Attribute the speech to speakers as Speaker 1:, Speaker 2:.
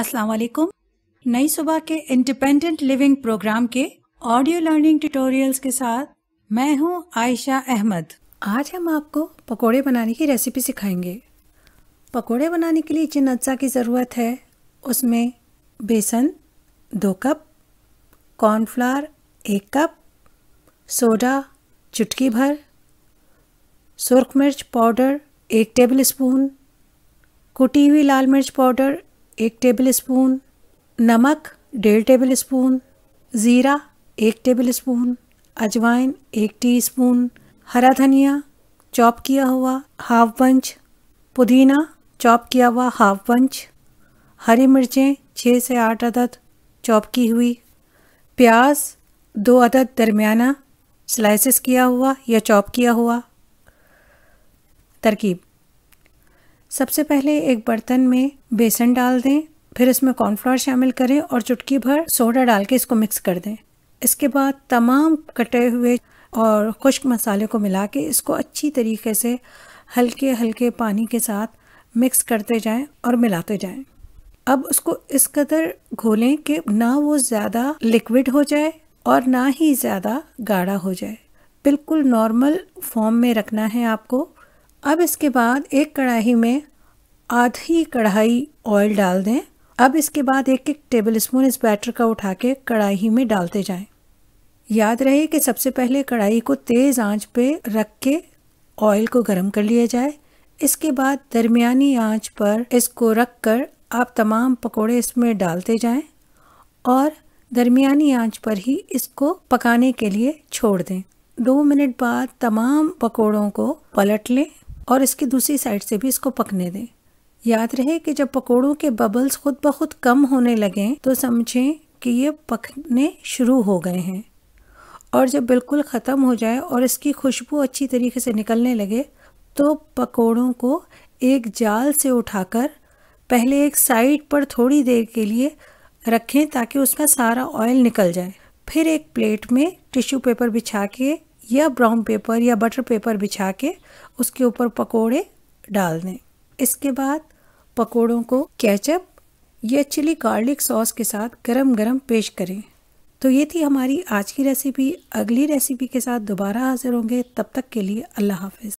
Speaker 1: अस्सलाम वालेकुम नई सुबह के इंडिपेंडेंट लिविंग प्रोग्राम के ऑडियो लर्निंग ट्यूटोरियल्स के साथ मैं हूं आयशा अहमद आज हम आपको पकोड़े बनाने की रेसिपी सिखाएंगे पकोड़े बनाने के लिए जिन अज्जा की ज़रूरत है उसमें बेसन दो कप कॉर्नफ्लावर एक कप सोडा चुटकी भर सुरख मिर्च पाउडर एक टेबल स्पून कुटी हुई लाल मिर्च पाउडर एक टेबल स्पून नमक डेढ़ टेबल स्पून ज़ीरा एक टेबल स्पून अजवाइन एक टी स्पून हरा धनिया चॉप किया हुआ हाफ बंच पुदीना चॉप किया हुआ हाफ बंच हरी मिर्चें छः से आठ अदद चॉप की हुई प्याज दो अदद दरमियाना स्लाइसेस किया हुआ या चॉप किया हुआ तरकीब सबसे पहले एक बर्तन में बेसन डाल दें फिर इसमें कॉर्नफ्लावर शामिल करें और चुटकी भर सोडा डाल के इसको मिक्स कर दें इसके बाद तमाम कटे हुए और खुश्क मसाले को मिला के इसको अच्छी तरीके से हल्के हल्के पानी के साथ मिक्स करते जाएं और मिलाते जाएं। अब उसको इस कदर घोलें कि ना वो ज़्यादा लिक्विड हो जाए और ना ही ज़्यादा गाढ़ा हो जाए बिल्कुल नॉर्मल फॉर्म में रखना है आपको अब इसके बाद एक कढ़ाई में आधी कढ़ाई ऑयल डाल दें अब इसके बाद एक एक टेबल स्पून इस बैटर का उठा के कढ़ाई में डालते जाएं। याद रहे कि सबसे पहले कढ़ाई को तेज़ आंच पे रख के ऑयल को गर्म कर लिया जाए इसके बाद दरमियानी आंच पर इसको रख कर आप तमाम पकोड़े इसमें डालते जाएं और दरमियानी आंच पर ही इसको पकाने के लिए छोड़ दें दो मिनट बाद तमाम पकोड़ों को पलट लें और इसकी दूसरी साइड से भी इसको पकने दें याद रहे कि जब पकोड़ों के बबल्स खुद ब खुद कम होने लगें तो समझें कि ये पकने शुरू हो गए हैं और जब बिल्कुल ख़त्म हो जाए और इसकी खुशबू अच्छी तरीके से निकलने लगे तो पकोड़ों को एक जाल से उठाकर पहले एक साइड पर थोड़ी देर के लिए रखें ताकि उसका सारा ऑयल निकल जाए फिर एक प्लेट में टिश्यू पेपर बिछा के या ब्राउन पेपर या बटर पेपर बिछा के उसके ऊपर पकोड़े डाल दें इसके बाद पकोड़ों को कैचअप या चिली गार्लिक सॉस के साथ गरम गरम पेश करें तो ये थी हमारी आज की रेसिपी अगली रेसिपी के साथ दोबारा हाजिर होंगे तब तक के लिए अल्लाह हाफिज़